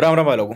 राम राम भाई लोगों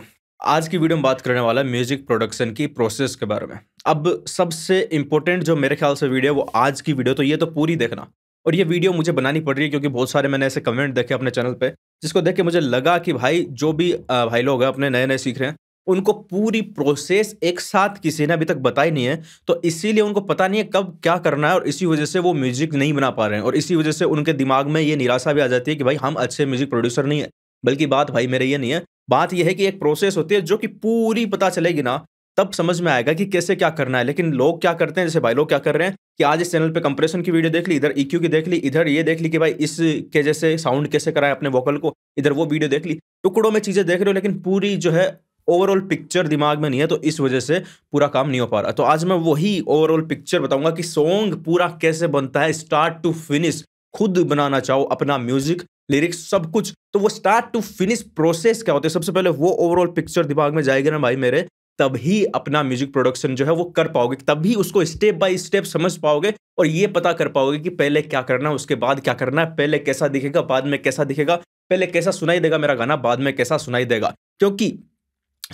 आज की वीडियो में बात करने वाला है म्यूजिक प्रोडक्शन की प्रोसेस के बारे में अब सबसे इंपॉर्टेंट जो मेरे ख्याल से वीडियो वो आज की वीडियो तो ये तो पूरी देखना और ये वीडियो मुझे बनानी पड़ रही है क्योंकि बहुत सारे मैंने ऐसे कमेंट देखे अपने चैनल पर जिसको देख के मुझे लगा कि भाई जो भी भाई लोग हैं अपने नए नए सीख रहे हैं उनको पूरी प्रोसेस एक साथ किसी ने अभी तक बताई नहीं है तो इसीलिए उनको पता नहीं है कब क्या करना है और इसी वजह से वो म्यूजिक नहीं बना पा रहे हैं और इसी वजह से उनके दिमाग में ये निराशा भी आ जाती है कि भाई हम अच्छे म्यूजिक प्रोड्यूसर नहीं है बल्कि बात भाई मेरे ये नहीं है बात यह है कि एक प्रोसेस होती है जो कि पूरी पता चलेगी ना तब समझ में आएगा कि कैसे क्या करना है लेकिन लोग क्या करते हैं जैसे भाई लोग क्या कर रहे हैं कि आज इस चैनल पे कंप्रेशन की वीडियो देख ली इधर इक्यू की देख ली इधर ये देख ली कि भाई इस के जैसे साउंड कैसे कराए अपने वोकल को इधर वो वीडियो देख ली टुकड़ों में चीज़ें देख रहे हो लेकिन पूरी जो है ओवरऑल पिक्चर दिमाग में नहीं है तो इस वजह से पूरा काम नहीं हो पा रहा तो आज मैं वही ओवरऑल पिक्चर बताऊंगा कि सॉन्ग पूरा कैसे बनता है स्टार्ट टू फिनिश खुद बनाना चाहो अपना म्यूजिक लिरिक्स सब कुछ तो वो स्टार्ट टू फिनिश प्रोसेस क्या होता है सबसे पहले वो ओवरऑल पिक्चर दिमाग में जाएगा ना भाई मेरे तभी अपना म्यूजिक प्रोडक्शन जो है वो कर पाओगे तभी उसको स्टेप बाय स्टेप समझ पाओगे और ये पता कर पाओगे कि पहले क्या करना है उसके बाद क्या करना है पहले कैसा दिखेगा बाद में कैसा दिखेगा पहले कैसा सुनाई देगा मेरा गाना बाद में कैसा सुनाई देगा क्योंकि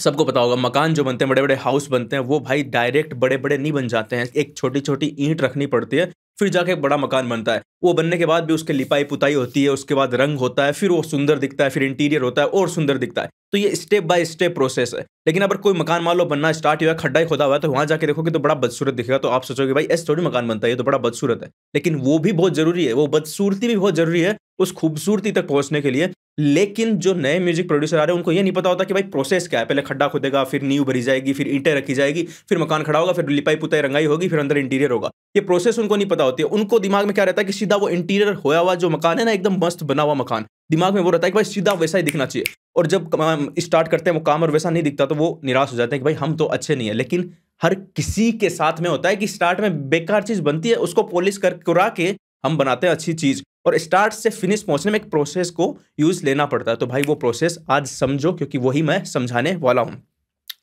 सबको पता होगा मकान जो बनते हैं बड़े बड़े हाउस बनते हैं वो भाई डायरेक्ट बड़े बड़े नहीं बन जाते हैं एक छोटी छोटी ईंट रखनी पड़ती है फिर जाके एक बड़ा मकान बनता है वो बनने के बाद भी उसके लिपाई पुताई होती है उसके बाद रंग होता है फिर वो सुंदर दिखता है फिर इंटीरियर होता है और सुंदर दिखता है तो ये स्टेप बाय स्टेप प्रोसेस है लेकिन अगर कोई मकान मान लो बनना स्टार्ट हुआ है खड्डा ही खोदा हुआ है तो वहाँ जाके देखोगे तो बड़ा बदसूरत दिखेगा तो आप सोचोगे भाई ऐसे थोड़ी मकान बनता है ये तो बड़ा बदसूरत है लेकिन वो भी बहुत जरूरी है वो बदसूरती भी बहुत जरूरी है उस खूबसूरती तक पहुंचने के लिए लेकिन जो नए म्यूजिक प्रोड्यूसर आ रहे हैं उनको ये नहीं पता होता कि भाई प्रोसेस क्या है पहले खड्डा खुदेगा फिर नींव भरी जाएगी फिर ईंटें रखी जाएगी फिर मकान खड़ा होगा फिर लिपाई पुताई रंगाई होगी फिर अंदर इंटीरियर होगा ये प्रोसेस उनको नहीं पता होती है उनको दिमाग में क्या रहता है कि सीधा वो इंटीरियर होया हुआ जो मकान है ना एकदम मस्त बना हुआ मकान दिमाग में वो रहता है कि भाई सीधा वैसा ही दिखना चाहिए और जब स्टार्ट करते हैं वो काम और वैसा नहीं दिखता तो वो निराश हो जाते हैं कि भाई हम तो अच्छे नहीं है लेकिन हर किसी के साथ में होता है कि स्टार्ट में बेकार चीज़ बनती है उसको पॉलिश कर करा के हम बनाते हैं अच्छी चीज़ और स्टार्ट से फिनिश पहुंचने में एक प्रोसेस को यूज़ लेना पड़ता है तो भाई वो प्रोसेस आज समझो क्योंकि वही मैं समझाने वाला हूँ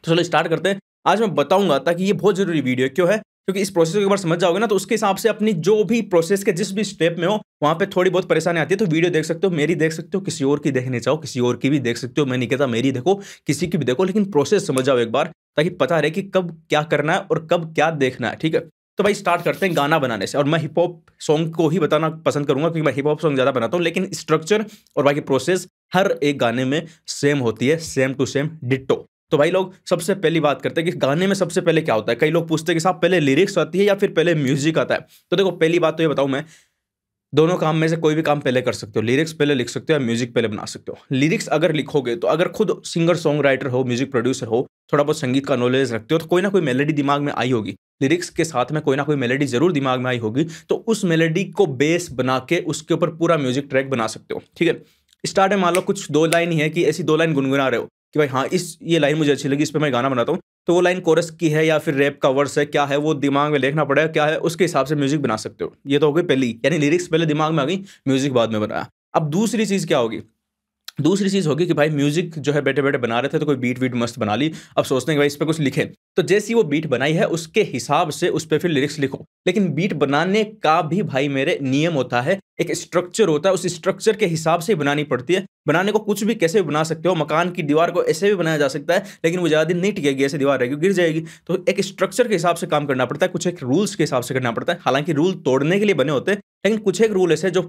तो चलो स्टार्ट करते हैं आज मैं बताऊंगा ताकि ये बहुत ज़रूरी वीडियो क्यों है क्योंकि इस प्रोसेस को एक बार समझ जाओगे ना तो उसके हिसाब से अपनी जो भी प्रोसेस के जिस भी स्टेप में हो वहाँ पे थोड़ी बहुत परेशानी आती है तो वीडियो देख सकते हो मेरी देख सकते हो किसी और की देखने चाहो किसी और की भी देख सकते हो मैं नहीं कहता मेरी देखो किसी की भी देखो लेकिन प्रोसेस समझ जाओ एक बार ताकि पता रहे कि कब क्या करना है और कब क्या देखना है ठीक है तो भाई स्टार्ट करते हैं गाना बनाने से और मैं हिप हॉप सॉन्ग को ही बताना पसंद करूंगा क्योंकि मैं हिप हॉप सॉन्ग ज़्यादा बनाता हूँ लेकिन स्ट्रक्चर और बाकी प्रोसेस हर एक गाने में सेम होती है सेम टू सेम डिटो तो भाई लोग सबसे पहली बात करते हैं कि गाने में सबसे पहले क्या होता है कई लोग पूछते हैं कि साहब पहले लिरिक्स आती है या फिर पहले म्यूजिक आता है तो देखो पहली बात तो ये बताऊं मैं दोनों काम में से कोई भी काम पहले कर सकते हो लिरिक्स पहले लिख सकते हो या म्यूजिक पहले बना सकते हो लिरिक्स अगर लिखोगे तो अगर खुद सिंगर सॉन्ग राइटर हो म्यूजिक प्रोड्यूसर हो थोड़ा बहुत संगीत का नॉलेज रखते हो तो कोई ना कोई मेलेडी दिमाग में आई होगी लिरिक्स के साथ में कोई ना कोई मेलेडी जरूर दिमाग में आई होगी तो उस मेलेडी को बेस बना के उसके ऊपर पूरा म्यूजिक ट्रैक बना सकते हो ठीक है स्टार्ट में मान लो कुछ दो लाइन ही है कि ऐसी दो लाइन गुनगुना रहे हो कि भाई हाँ इस ये लाइन मुझे अच्छी लगी इस पर मैं गाना बनाता हूँ तो वो लाइन कोरस की है या फिर रैप का वर्स है क्या है वो दिमाग में देखना पड़ेगा क्या है उसके हिसाब से म्यूजिक बना सकते हो ये तो हो गई पहली यानी लिरिक्स पहले दिमाग में आ गई म्यूजिक बाद में बनाया अब दूसरी चीज़ क्या होगी दूसरी चीज़ होगी कि भाई म्यूजिक जो है बैठे बैठे बना रहे थे तो कोई बीट वीट मस्त बना ली अब सोचते हैं कि भाई इस पर कुछ लिखें तो जैसी वो बीट बनाई है उसके हिसाब से उस पर फिर लिरिक्स लिखो लेकिन बीट बनाने का भी भाई मेरे नियम होता है एक स्ट्रक्चर होता है उस स्ट्रक्चर के हिसाब से ही बनानी पड़ती है बनाने को कुछ भी कैसे भी बना सकते हो मकान की दीवार को ऐसे भी बनाया जा सकता है लेकिन वो ज़्यादा दिन नहीं टिकेगी ऐसे दीवार रहेगी गिर जाएगी तो एक स्ट्रक्चर के हिसाब से काम करना पड़ता है कुछ एक रूल्स के हिसाब से करना पड़ता है हालांकि रूल तोड़ने के लिए बने होते हैं लेकिन कुछ एक रूल ऐसे जो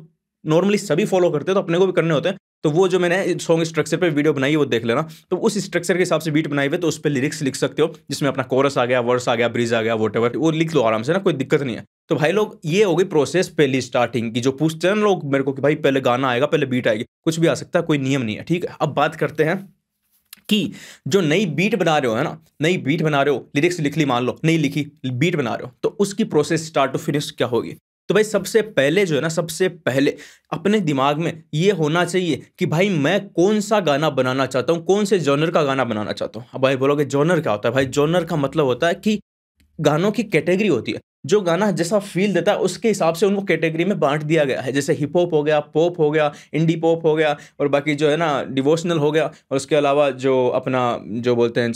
नॉर्मली सभी फॉलो करते हैं तो अपने को भी करने होते हैं तो वो जो मैंने सॉन्ग स्ट्रक्चर पे वीडियो बनाई वो देख लेना तो उस स्ट्रक्चर के हिसाब से बीट बनाई हुए तो उस पर लिरिक्स लिख सकते हो जिसमें अपना कोरस आ गया वर्स आ गया ब्रिज आ गया वोट वो लिख लो आराम से ना कोई दिक्कत नहीं है तो भाई लोग ये हो गई प्रोसेस पहली स्टार्टिंग की जो पूछते हैं लोग मेरे को कि भाई पहले गाना आएगा पहले बीट आएगी कुछ भी आ सकता है कोई नियम नहीं है ठीक है अब बात करते हैं कि जो नई बीट बना रहे हो है ना नई बीट बना रहे हो लिरिक्स लिख ली मान लो नहीं लिखी बीट बना रहे हो तो उसकी प्रोसेस स्टार्ट टू फिनिश क्या होगी तो भाई सबसे पहले जो है ना सबसे पहले अपने दिमाग में ये होना चाहिए कि भाई मैं कौन सा गाना बनाना चाहता हूँ कौन से जॉनर का गाना बनाना चाहता हूँ अब भाई बोलोगे जॉनर क्या होता है भाई जॉनर का मतलब होता है कि गानों की कैटेगरी होती है जो गाना जैसा फील देता है उसके हिसाब से उनको कैटेगरी में बांट दिया गया है जैसे हिप हॉप हो गया पॉप हो गया इंडी पॉप हो गया और बाकी जो है ना डिवोशनल हो गया और उसके अलावा जो अपना जो बोलते हैं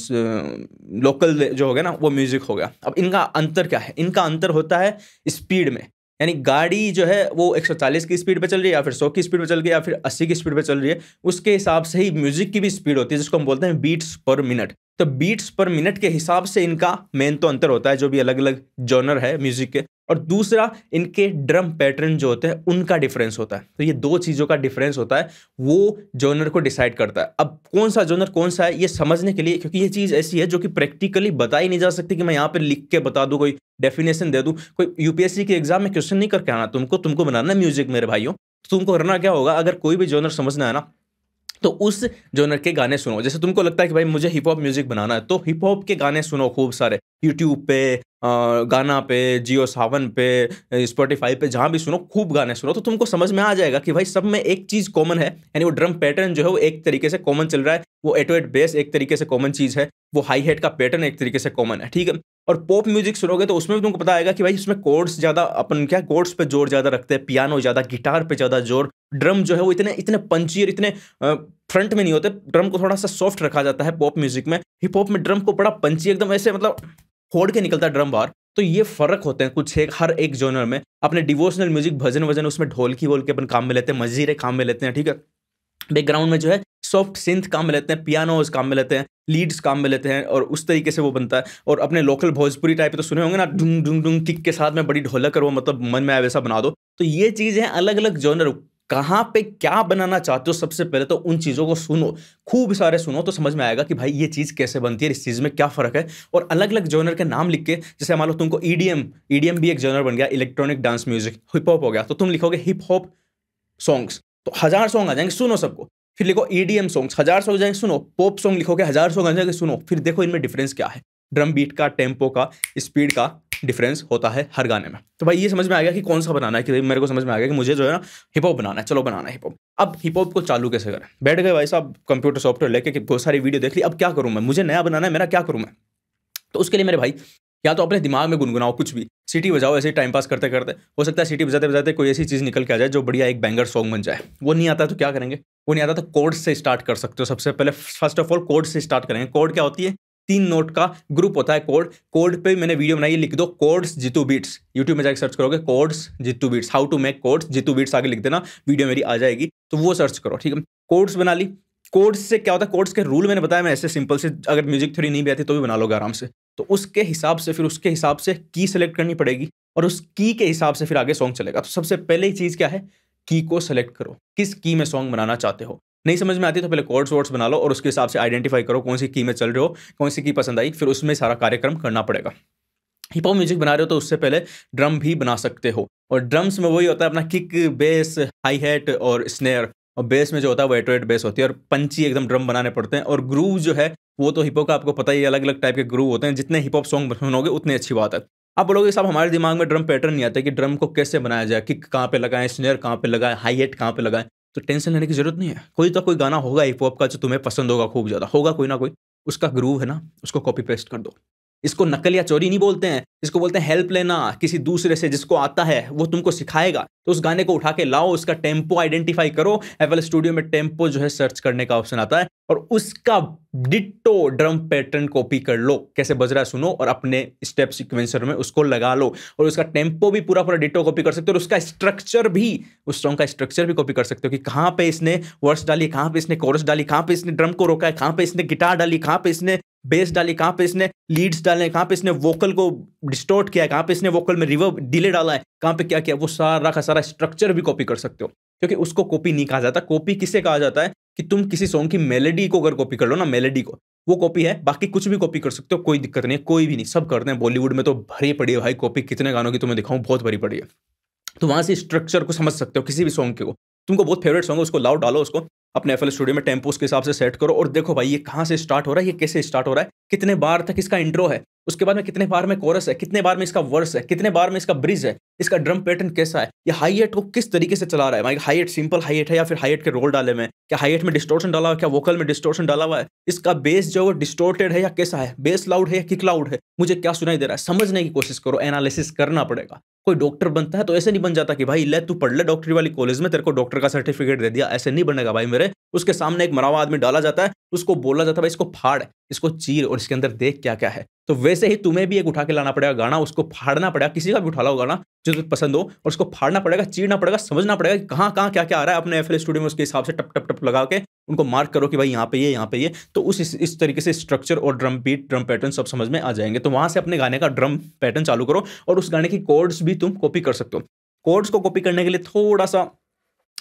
लोकल जो हो गया ना वो म्यूज़िक हो गया अब इनका अंतर क्या है इनका अंतर होता है स्पीड में यानी गाड़ी जो है वो 140 की स्पीड पर चल रही है या फिर 100 की स्पीड पर चल रही है या फिर 80 की स्पीड पर चल रही है उसके हिसाब से ही म्यूजिक की भी स्पीड होती है जिसको हम बोलते हैं बीट्स पर मिनट तो बीट्स पर मिनट के हिसाब से इनका मेन तो अंतर होता है जो भी अलग अलग जॉनर है म्यूजिक के और दूसरा इनके ड्रम पैटर्न जो होते हैं उनका डिफरेंस होता है तो ये दो चीज़ों का डिफरेंस होता है वो जोनर को डिसाइड करता है अब कौन सा जोनर कौन सा है ये समझने के लिए क्योंकि ये चीज़ ऐसी है जो कि प्रैक्टिकली बताई नहीं जा सकती कि मैं यहाँ पर लिख के बता दूँ कोई डेफिनेशन दे दूँ कोई यूपीएससी के एग्जाम में क्वेश्चन नहीं करके आना तुमको तुमको बनाना म्यूजिक मेरे भाइयों तो तुमको करना क्या होगा अगर कोई भी जोनर समझना है ना तो उस जोनर के गाने सुनो जैसे तुमको लगता है कि भाई मुझे हिप हॉप म्यूजिक बनाना है तो हिप हॉप के गाने सुनो खूब सारे यूट्यूब पे गाना पे जियो सावन पे स्पॉटिफाई पे जहाँ भी सुनो खूब गाने सुनो तो तुमको समझ में आ जाएगा कि भाई सब में एक चीज़ कॉमन है यानी वो ड्रम पैटर्न जो है वो एक तरीके से कॉमन चल रहा है वो एटो एट बेस एक तरीके से कॉमन चीज़ है वो हाई हेड का पैटर्न एक तरीके से कॉमन है ठीक है और पॉप म्यूजिक सुनोगे तो उसमें भी तुमको पता आएगा कि भाई उसमें कोर्ड्स ज़्यादा अपन क्या कोर्ड्स पे जोर ज़्यादा रखते हैं पियानो ज़्यादा गिटार पे ज़्यादा जोर ड्रम जो है वो इतने इतने पंची और इतने फ्रंट में नहीं होते ड्रम को थोड़ा सा सॉफ्ट रखा जाता है पॉप म्यूजिक में हिप हॉप में ड्रम को बड़ा पंची एकदम ऐसे मतलब फोड़ के निकलता है ड्रम बार तो ये फर्क होते हैं कुछ एक हर एक जोनर में अपने डिवोशनल म्यूजिक भजन वजन उसमें ढोलकी वोल के अपन काम में लेते हैं मजीरे काम में लेते हैं ठीक है बैकग्राउंड में जो है सॉफ्ट सिंथ काम में लेते हैं पियानोज काम में लेते हैं लीड्स काम में लेते हैं और उस तरीके से वो बनता है और अपने लोकल भोजपुरी टाइप तो सुने होंगे ना डुंग डुंग डुंग किक के साथ में बड़ी ढोलक और वो मतलब मन में आए वैसा बना दो तो ये चीज़ें अलग अलग जॉनर कहाँ पे क्या बनाना चाहते हो सबसे पहले तो उन चीज़ों को सुनो खूब सारे सुनो तो समझ में आएगा कि भाई ये चीज़ कैसे बनती है इस चीज़ में क्या फ़र्क है और अलग अलग जॉनर के नाम लिख के जैसे मान लो तुमको ईडीएम e ईडीएम e भी एक जॉनर बन गया electronic dance music hip hop हो गया तो तुम लिखोगे हिप हॉप सॉन्ग्स तो हज़ार सॉन्ग आ जाएंगे सुनो सबको फिर लिखो ईडीएम e सॉन्ग्स हजार सॉन्ग जाएंगे सुनो पॉप सॉन्ग लिखोगे हजार सॉन्ग जाएंगे सुनो फिर देखो इनमें डिफरेंस क्या है ड्रम बीट का टेम्पो का स्पीड का डिफरेंस होता है हर गाने में तो भाई ये समझ में आ गया कि कौन सा बनाना है कि मेरे को समझ में आ गया कि मुझे जो है ना हिप हॉप बनाना है चलो बनाना है हिप हॉप अब हिप हॉप को चालू कैसे करें बैठ गए भाई साहब कंप्यूटर सॉफ्टवेयर लेके बहुत सारी वीडियो देख ली अब क्या करूँ मैं मुझे नया बनाना है मेरा क्या करूँ मैं तो उसके लिए मेरे भाई या तो अपने दिमाग में गुनगुनाओ कुछ भी सिटी बजाओ ऐसे टाइम पास करते करते हो सकता है सिटी बजाते बजाते कोई ऐसी चीज़ निकल के आ जाए जो बढ़िया एक बैंगर सॉन्ग बन जाए वो नहीं आता तो क्या करेंगे वो नहीं आता तो कोड से स्टार्ट कर सकते हो सबसे पहले फर्स्ट ऑफ ऑल कोड से स्टार्ट करेंगे कोड क्या होती है तीन नोट का ग्रुप होता है कोड कोड पे मैंने वीडियो बनाई लिख दो कोड्स जितू बीट्स यूट्यूब में जाकर सर्च करोगे chords Jitu beats how to make chords Jitu beats आगे लिख देना वीडियो मेरी आ जाएगी तो वो सर्च करो ठीक है कोड्स बना ली कोड्स से क्या होता है कोड्स के रूल मैंने बताया मैं ऐसे सिंपल से अगर म्यूजिक थ्योरी नहीं भी आती तो भी बना लोगे आराम से तो उसके हिसाब से फिर उसके हिसाब से की सेलेक्ट करनी पड़ेगी और उस की के हिसाब से फिर आगे सॉन्ग चलेगा तो सबसे पहले ही चीज़ क्या है की को सेलेक्ट करो किस की में सॉन्ग बनाना चाहते हो नहीं समझ में आती तो पहले कोर्ड्स वर्ड्स बना लो और उसके हिसाब से आइडेंटिफाई करो कौन सी की में चल रहे हो कौन सी की पसंद आई फिर उसमें सारा कार्यक्रम करना पड़ेगा हिप हॉप म्यूजिक बना रहे हो तो उससे पहले ड्रम भी बना सकते हो और ड्रम्स में वही होता है अपना किक बेस हाई हैट और स्नेयर और बेस में जो होता है वो एटोएट बेस होती है और पंची एकदम ड्रम बनाने पड़ते हैं और ग्रूव जो है वो तो हिप हॉप का आपको पता ही अलग अलग टाइप के ग्रूव होते हैं जितने हिप हॉप सॉन्ग बनोगे उतनी अच्छी बात है आप बोलोगे साहब हमारे दिमाग में ड्रम पैटर्न नहीं आता कि ड्रम को कैसे बनाया जाए किक कहाँ पे लगाएं स्नेर कहाँ पे लगाएं हाई हेट कहाँ पे लगाएं तो टेंशन लेने की जरूरत नहीं है कोई तो कोई गाना होगा हिप हॉप का जो तुम्हें पसंद होगा खूब ज़्यादा होगा कोई ना कोई उसका ग्रूव है ना उसको कॉपी पेस्ट कर दो इसको नकल या चोरी नहीं बोलते हैं इसको बोलते हैं हेल्प लेना किसी दूसरे से जिसको आता है वो तुमको सिखाएगा तो उस गाने को उठा के लाओ उसका टेम्पो आइडेंटिफाई करो एवल स्टूडियो में टेम्पो जो है सर्च करने का ऑप्शन आता है और उसका डिट्टो ड्रम पैटर्न कॉपी कर लो कैसे बज रहा है सुनो और अपने स्टेप सिक्वेंसर में उसको लगा लो और उसका टेम्पो भी पूरा पूरा डिट्टो कॉपी कर सकते हो और उसका स्ट्रक्चर भी उस सॉन्ग का स्ट्रक्चर भी कॉपी कर सकते हो कि कहाँ पे इसने वर्स डाली कहाँ पे इसने कोरस डाली कहाँ पे इसने ड्रम को रोका है कहाँ पे इसने गिटार डाली कहाँ पे इसने बेस डाली कहाँ पे इसने लीड्स डाले कहाँ पे इसने वोकल को डिस्टोर्ट किया है कहाँ पे इसने वोकल में रिवर्व डिले डाला है कहाँ पे क्या किया वो सारा का सारा स्ट्रक्चर भी कॉपी कर सकते हो क्योंकि उसको कॉपी नहीं कहा जाता कॉपी किसे कहा जाता है कि तुम किसी सॉन्ग की मेलेडी को अगर कॉपी कर लो ना मेलेडी को वो कॉपी है बाकी कुछ भी कॉपी कर सकते हो कोई दिक्कत नहीं है कोई भी नहीं सब करते हैं बॉलीवुड में तो भरी पड़ी है भाई कॉपी कितने गानों की तुम्हें तो दिखाऊं बहुत भरी पड़ी है तो वहां से स्ट्रक्चर को समझ सकते हो किसी भी सॉन्ग के को तुमको बहुत फेवरेट सॉन्ग है उसको लाउड डालो उसको अपने एफ स्टूडियो में टेम्पोस के हिसाब से सेट करो और देखो भाई ये कहाँ से स्टार्ट हो रहा है ये कैसे स्टार्ट हो रहा है कितने बार तक इसका इंट्रो है उसके बाद में कितने बार में कोरस है कितने बार में इसका वर्स है कितने बार में इसका ब्रिज है इसका ड्रम पैटर्न कैसा है ये हाईएट को किस तरीके से चला रहा है भाई हाईएट सिंपल हाईएट है या फिर हाईएट के रोल डाले में क्या हाईएट में डिस्टोर्शन डाला हुआ है क्या वोकल में डिस्टोर्शन डाला हुआ है इसका बेस जो है डिस्टोर्टेड है या कैसा है बेस लाउड है या किक लाउड है मुझे क्या सुनाई दे रहा है समझने की कोशिश करो एनालिसिस करना पड़ेगा कोई डॉक्टर बनता है तो ऐसे नहीं बन जाता कि भाई ले तू पढ़ ले डॉक्टरी वाली कॉलेज में तेरे को डॉक्टर का सर्टिफिकेट दे दिया ऐसे नहीं बनेगा भाई है उसके सामने एक मरावा आदमी डाला जाता है उसको बोला जाता है भाई इसको फाड़ इसको चीर और इसके अंदर देख क्या क्या है तो वैसे ही तुम्हें भी एक उठा के लाना पड़ेगा गाना उसको फाड़ना पड़ेगा किसी का भी उठा लो गाना जो तुम्हें पसंद हो और उसको फाड़ना पड़ेगा चीरना पड़ेगा समझना पड़ेगा कि कहाँ कहाँ क्या क्या आ रहा है अपने एफ स्टूडियो में उसके हिसाब से टप टप टप लगा के उनको मार्क करो कि भाई यहाँ पे ये यहाँ पे ये तो उस इस तरीके से स्ट्रक्चर और ड्रम बीट ड्रम पैटर्न सब समझ में आ जाएंगे तो वहाँ से अपने गाने का ड्रम पैटर्न चालू करो और उस गाने की कोड्स भी तुम कॉपी कर सकते हो कोड्स को कॉपी करने के लिए थोड़ा सा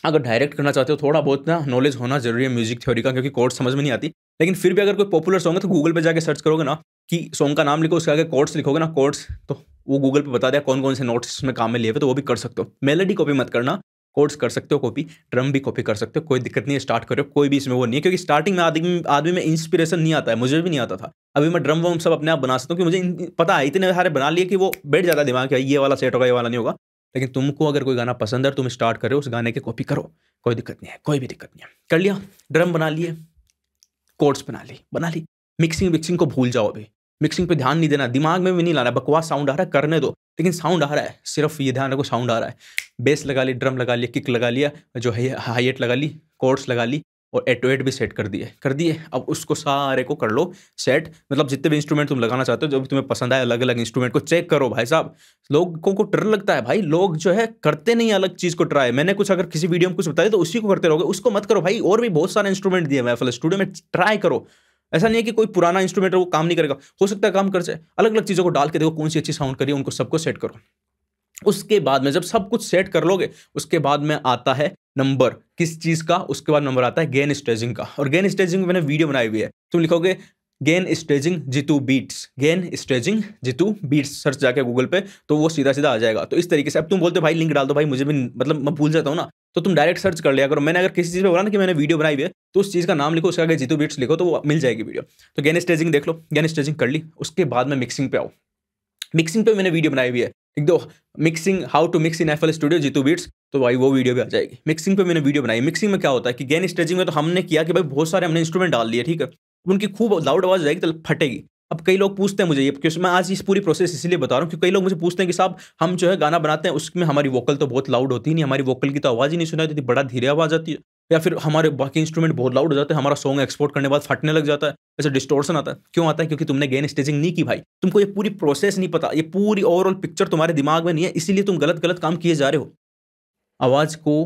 अगर डायरेक्ट करना चाहते हो थोड़ा बहुत ना नॉलेज होना जरूरी है म्यूजिक थ्योरी का क्योंकि कोर्स समझ में नहीं आती लेकिन फिर भी अगर कोई पॉपुलर सॉन्ग है तो गूगल पे जाके सर्च करोगे ना कि सॉन्ग का नाम लिखो उसके आगे कोर्ट्स लिखोगे ना कोर्ट्स तो वो गूगल पे बता दिया कौन कौन से नोट्स में काम में लिए हुए तो वो भी कर सकते हो मेलोडी कॉपी मत करना कोर्ड्स कर सकते हो कॉपी ड्रम भी कॉपी कर सकते हो कोई दिक्कत नहीं है स्टार्ट करो कोई भी इसमें वो नहीं है क्योंकि स्टार्टिंग में आदमी आदमी में इंस्पिरेशन नहीं आता है मुझे भी नहीं आता था अभी मैं ड्रम वम सब अपने आप बना सकता हूँ कि मुझे पता है इतने सारे बना लिए कि वो बैठ जाता दिमाग है ये वाला सेट होगा ये वाला नहीं होगा लेकिन तुमको अगर कोई गाना पसंद है तुम स्टार्ट करो उस गाने के कॉपी करो कोई दिक्कत नहीं है कोई भी दिक्कत नहीं है कर लिया ड्रम बना लिए कोर्ट्स बना ली बना ली मिक्सिंग विक्सिंग को भूल जाओ अभी मिक्सिंग पे ध्यान नहीं देना दिमाग में भी नहीं लाना बकवास साउंड आ रहा है करने दो लेकिन साउंड आ रहा है सिर्फ ये ध्यान रखो साउंड आ रहा है बेस लगा ली ड्रम लगा लिया किक लगा लिया जो है हाईएट लगा ली कोर्ट्स लगा ली और एट टू एट भी सेट कर दिए कर दिए अब उसको सारे को कर लो सेट मतलब जितने भी इंस्ट्रूमेंट तुम लगाना चाहते हो जो भी तुम्हें पसंद आए अलग अलग इंस्ट्रूमेंट को चेक करो भाई साहब लोगों को डर लगता है भाई लोग जो है करते नहीं अलग चीज़ को ट्राई मैंने कुछ अगर किसी वीडियो में कुछ बताया तो उसी को करते रहोगे उसको मत करो भाई और भी बहुत सारे इंस्ट्रूमेंट दिए मैं फल स्टूडियो में ट्राई करो ऐसा नहीं है कि कोई पुराना इंस्ट्रूमेंट है वो काम नहीं करेगा हो सकता है काम कर जाए अलग अलग चीज़ों को डाल के देखो कौन सी अच्छी साउंड करिए उनको सबको सेट करो उसके बाद में जब सब कुछ सेट कर लोगे उसके बाद में आता है नंबर किस चीज़ का उसके बाद नंबर आता है गेन स्टेजिंग का और गेन स्टेजिंग मैंने वीडियो बनाई हुई है तुम लिखोगे gain staging Jeetu beats gain staging Jeetu beats search जाके गूगल पे तो वो सीधा सीधा आ जाएगा तो इस तरीके से अब तुम बोलते हो भाई लिंक डाल दो भाई मुझे भी मतलब मैं भूल जाता हूँ ना तो तुम डायरेक्ट सर्च कर लिया करो मैंने अगर किसी चीज़ पे बोला ना कि मैंने वीडियो बनाई हुई है तो उस चीज़ का नाम लिखो उसके आगे जितू बीट्स लिखो तो वो मिल जाएगी वीडियो तो गेन स्टेजिंग देख लो गेन स्टेजिंग कर ली उसके बाद में मिक्सिंग पे आओ मिक्सिंग पे मैंने वीडियो बनाई हुई है एक दो mixing how to mix in F L studio Jeetu beats तो भाई वो वीडियो भी आ जाएगी मिक्सिंग पे मैंने वीडियो बनाई मिक्सिंग में क्या होता है कि गेन स्टेजिंग में तो हमने किया कि भाई बहुत सारे हमने इंस्ट्रूमेंट डाल दिए ठीक है उनकी खूब लाउड आवाज़ जाएगी तो फटेगी अब कई लोग पूछते हैं मुझे ये क्योंकि मैं आज इस पूरी प्रोसेस इसलिए बता रहा हूँ कि कई लोग मुझे पूछते हैं कि साहब हम जो है गाना बनाते हैं उसमें हमारी वोकल तो बहुत लाउड होती नहीं हमारी वोकल की तो आवाज़ ही नहीं सुनाई देती बड़ा धीरे आवाज़ आती है या फिर हमारे बाकी इंस्ट्रूमेंट बहुत लाउड हो जाते हैं हमारा सॉन्ग एक्सपोर्ट करने बाद फटने लग जाता है ऐसे डिस्टोर्शन आता है क्यों आता है क्योंकि तुमने गेन स्टेजिंग नहीं की भाई तुमको ये पूरी प्रोसेस नहीं पता ये पूरी ओवरऑल पिक्चर तुम्हारे दिमाग में नहीं है इसीलिए तुम गलत गलत काम किए जा रहे हो आवाज़ को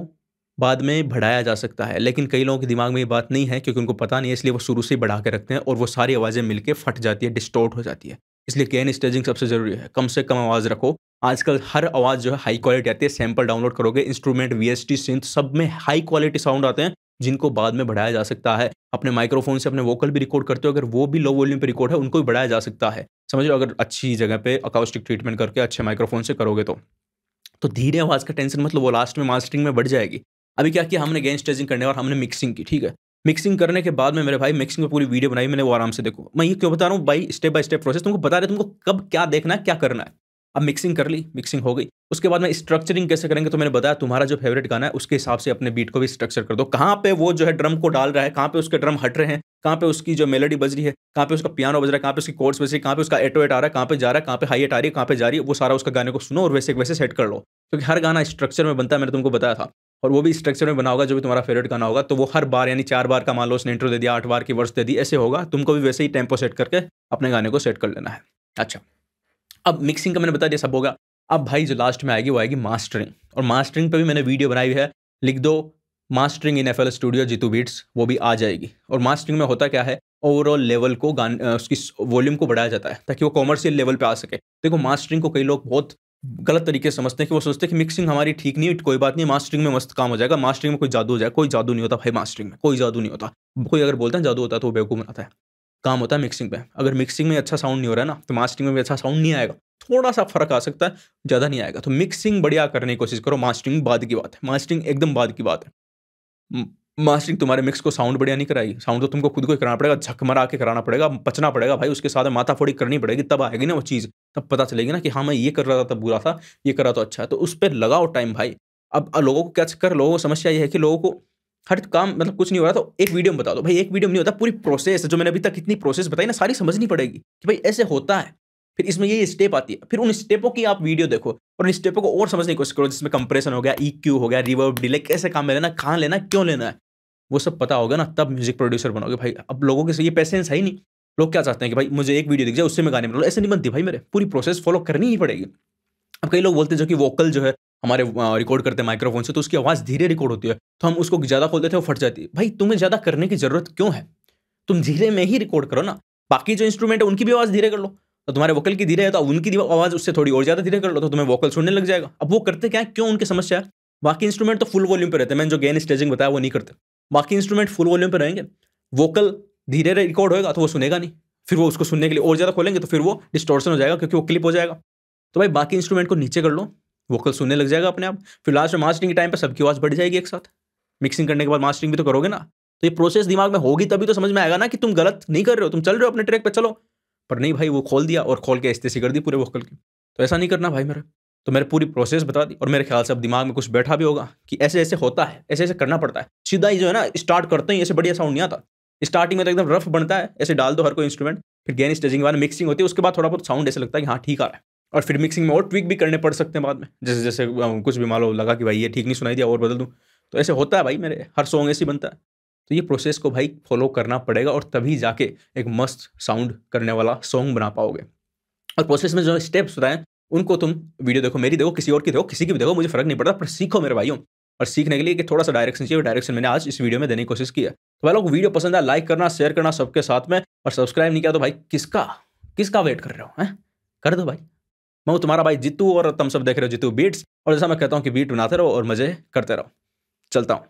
बाद में बढ़ाया जा सकता है लेकिन कई लोगों के दिमाग में ये बात नहीं है क्योंकि उनको पता नहीं है इसलिए वो शुरू से ही बढ़ा के रखते हैं और वो सारी आवाज़ें मिलकर फट जाती है डिस्टोर्ट हो जाती है इसलिए गेन स्टेजिंग सबसे ज़रूरी है कम से कम आवाज़ रखो आजकल हर आवाज़ जो है हाई क्वालिटी आती है सैंपल डाउनलोड करोगे इंस्ट्रूमेंट वी एस सब में हाई क्वालिटी साउंड आते हैं जिनको बाद में बढ़ाया जा सकता है अपने माइक्रोफोन से अपने वोकल भी रिकॉर्ड करते हो अगर वो भी लो वॉल्यूम पर रिकॉर्ड है उनको भी बढ़ाया जा सकता है समझ लो अगर अच्छी जगह पे अकाउस्टिक ट्रीटमेंट करके अच्छे माइक्रोफोन से करोगे तो तो धीरे आवाज़ का टेंशन मतलब वो लास्ट में मास्टरिंग में बढ़ जाएगी अभी क्या किया हमने गेंद स्टेजिंग करने और हमने मिक्सिंग की ठीक है मिक्सिंग करने के बाद में मेरे भाई मिक्सिंग में पूरी वीडियो बनाई मैंने वो आराम से देखो मैं ये क्यों बता रहा हूँ भाई स्टेप बाय स्टेप प्रोसेस तुमको बता रहे तुमको कब क्या देखना है क्या करना है अब मिक्सिंग कर ली मिक्सिंग हो गई उसके बाद में स्ट्रक्चरिंग कैसे करेंगे तो मैंने बताया तुम्हारा जो फेवरेट गाना है उसके हिसाब से अपने बीट को भी स्ट्रक्चर कर दो कहाँ पे वो जो है ड्रम को डाल रहा है कहाँ पे उसके ड्रम हट रहे हैं कहाँ पे उसकी जो मेलोडी बज रही है कहाँ पे उसका पियानो बज रहा है कहाँ पे उसकी कोर्ट्स बज रही है कहाँ पे उसका एटो एट आ रहा है कहाँ पे जा रहा है कहाँ पे हाई एट आ रही है कहाँ पे जा रही है वो सारा उसका गाने को सुनो और वैसे वैसे सेट कर लो क्योंकि हर गाना स्ट्रक्चर में बनता है मैंने तुमको बताया था और वो भी स्ट्रक्चर में बना होगा जो भी तुम्हारा फेवरेट गाना होगा तो वो हर बार यानी चार बार का मान लो उसने इंट्रो दे दिया आठ बार की वर्ष दे दी ऐसे होगा तुमको भी वैसे ही टेम्पो सेट करके अपने गाने को सेट कर लेना है अच्छा अब मिक्सिंग का मैंने बता दिया सब होगा अब भाई जो लास्ट में आएगी वो आएगी मास्टरिंग और मास्टरिंग पर भी मैंने वीडियो बनाई है लिख दो mastering in F L studio Jeetu beats वो भी आ जाएगी और मास्टरिंग में होता क्या है ओवरऑल लेवल को गान उसकी वॉल्यूम को बढ़ाया जाता है ताकि वो कॉमर्शियल लेवल पे आ सके देखो मास्टरिंग को कई लोग बहुत गलत तरीके से समझते हैं कि वो सोचते हैं कि मिक्सिंग हमारी ठीक नहीं है कोई बात नहीं मास्टरिंग में मस्त काम हो जाएगा मास्टरिंग में कोई जादू हो जाएगा कोई जादू नहीं होता भाई मास्टरिंग में कोई जादू नहीं होता कोई अगर बोलता है जादू होता है तो वो बेवकूफ़ बनाता है काम होता है मिक्सिंग पे अगर मिक्सिंग में अच्छा साउंड नहीं हो रहा है ना तो मास्टरिंग में भी अच्छा साउंड नहीं आएगा थोड़ा सा फर्क आ सकता है ज़्यादा नहीं आएगा तो मिक्सिंग बढ़िया करने की कोशिश करो मास्टरिंग बाद की बात है मास्टरिंग एकदम बाद की बात है मास्टरिंग तुम्हारे मिक्स को साउंड बढ़िया नहीं कराएगी साउंड तो तुमको खुद को कराना पड़ेगा झकमरा के कराना पड़ेगा पचना पड़ेगा भाई उसके साथ माथा फोड़ी करनी पड़ेगी तब आएगी ना वो चीज़ तब पता चलेगी ना कि हाँ मैं ये कर रहा था तब बुरा था ये कर रहा तो अच्छा है तो उस पर लगाओ टाइम भाई अब लोगों को क्या चक्कर लोगों को समस्या ये है कि लोगों को हर काम मतलब कुछ नहीं हो रहा तो एक वीडियो में बता दो भाई एक वीडियो में नहीं होता पूरी प्रोसेस जो मैंने अभी तक इतनी प्रोसेस बताई ना सारी समझनी पड़ेगी कि भाई ऐसे होता है फिर इसमें ये स्टेप आती है फिर उन स्टेपों की आप वीडियो देखो और उन स्टेपों को और समझने की कोशिश करो जिसमें कंप्रेशन हो गया ई e क्यू हो गया रिवर्व डिले कैसे काम में लेना कहाँ लेना क्यों लेना है वो सब पता होगा ना तब म्यूजिक प्रोड्यूसर बनोगे भाई अब लोगों के ये पैसेंस है ही नहीं लोग क्या चाहते हैं कि भाई मुझे एक वीडियो दिख जाए उससे मैं गाने बनाऊँ ऐसे नहीं बनती भाई मेरे पूरी प्रोसेस फॉलो करनी ही पड़ेगी अब कई लोग बोलते हैं जो कि वोकल जो है हमारे रिकॉर्ड करते हैं माइक्रोफोन से तो उसकी आवाज़ धीरे रिकॉर्ड होती है तो हम उसको ज़्यादा खोल देते हैं वो फट जाती है भाई तुम्हें ज़्यादा करने की ज़रूरत क्यों है तुम धीरे में ही रिकॉर्ड करो ना बाकी जो इंस्ट्रूमेंट है उनकी भी आवाज़ धीरे कर लो तो तुम्हारे वोकल की धीरे है तो उनकी आवाज़ उससे थोड़ी और ज़्यादा धीरे कर लो तो तुम्हें वोकल सुनने लग जाएगा अब वो करते क्या क्यों उनकी समस्या है बाकी इंस्ट्रूमेंट तो फुल वॉल्यूम पर रहते हैं मैंने जो गेन स्टेजिंग बताया वो नहीं करते बाकी इंस्ट्रूमेंट फुल वॉल्यूम पर रहेंगे वोकल धीरे रिकॉर्ड होगा तो वो सुनेगा नहीं फिर वो उसको सुनने के लिए और ज़्यादा खोलेंगे तो फिर वो डिस्टोर्सन हो जाएगा क्योंकि वो क्लिप हो जाएगा तो भाई बाकी इंस्ट्रूमेंट को नीचे कर लो वोकल सुनने लग जाएगा अपने आप फिर लास्ट में मास्टरिंग के टाइम पर सबकी आवाज़ बढ़ जाएगी एक साथ मिक्सिंग करने के बाद मास्टरिंग भी तो करोगे ना तो ये प्रोसेस दिमाग में होगी तभी तो समझ में आएगा ना कि तुम गलत नहीं कर रहे हो तुम चल रहे हो अपने ट्रैक पर चलो पर नहीं भाई वो खोल दिया और खोल के से कर दी पूरे वोकल की तो ऐसा नहीं करना भाई मेरा तो मेरे पूरी प्रोसेस बता दी और मेरे ख्याल से अब दिमाग में कुछ बैठा भी होगा कि ऐसे ऐसे होता है ऐसे ऐसे करना पड़ता है सीधा ही जो है ना स्टार्ट करते ही ऐसे बढ़िया साउंड नहीं आता स्टार्टिंग में तो एकदम रफ बनता है ऐसे डाल दो हर कोई इंस्ट्रूमेंट फिर गैन स्टेजिंग के मिक्सिंग होती है उसके बाद थोड़ा बहुत साउंड ऐसे लगता है कि हाँ ठीक आ रहा है और फिर मिक्सिंग में और ट्विक भी करने पड़ सकते हैं बाद में जैसे जैसे कुछ भी मान लो लगा कि भाई ये ठीक नहीं सुनाई दिया और बदल दूँ तो ऐसे होता है भाई मेरे हर सॉन्ग ऐसे बनता है तो ये प्रोसेस को भाई फॉलो करना पड़ेगा और तभी जाके एक मस्त साउंड करने वाला सॉन्ग बना पाओगे और प्रोसेस में जो स्टेप्स बताएं उनको तुम वीडियो देखो मेरी देखो किसी और की देखो किसी की भी देखो मुझे फर्क नहीं पड़ता पर सीखो मेरे भाइयों और सीखने के लिए कि थोड़ा सा डायरेक्शन चाहिए डायरेक्शन मैंने आज इस वीडियो में देने की कोशिश की है तो भाई लोग वीडियो पसंद है लाइक करना शेयर करना सबके साथ में और सब्सक्राइब नहीं किया तो भाई किसका किसका वेट कर रहे हो हैं कर दो भाई मैं तुम्हारा भाई जीतू और तुम सब देख रहे हो जीतू बीट्स और जैसा मैं कहता हूँ कि बीट बनाते रहो और मजे करते रहो चलता हूँ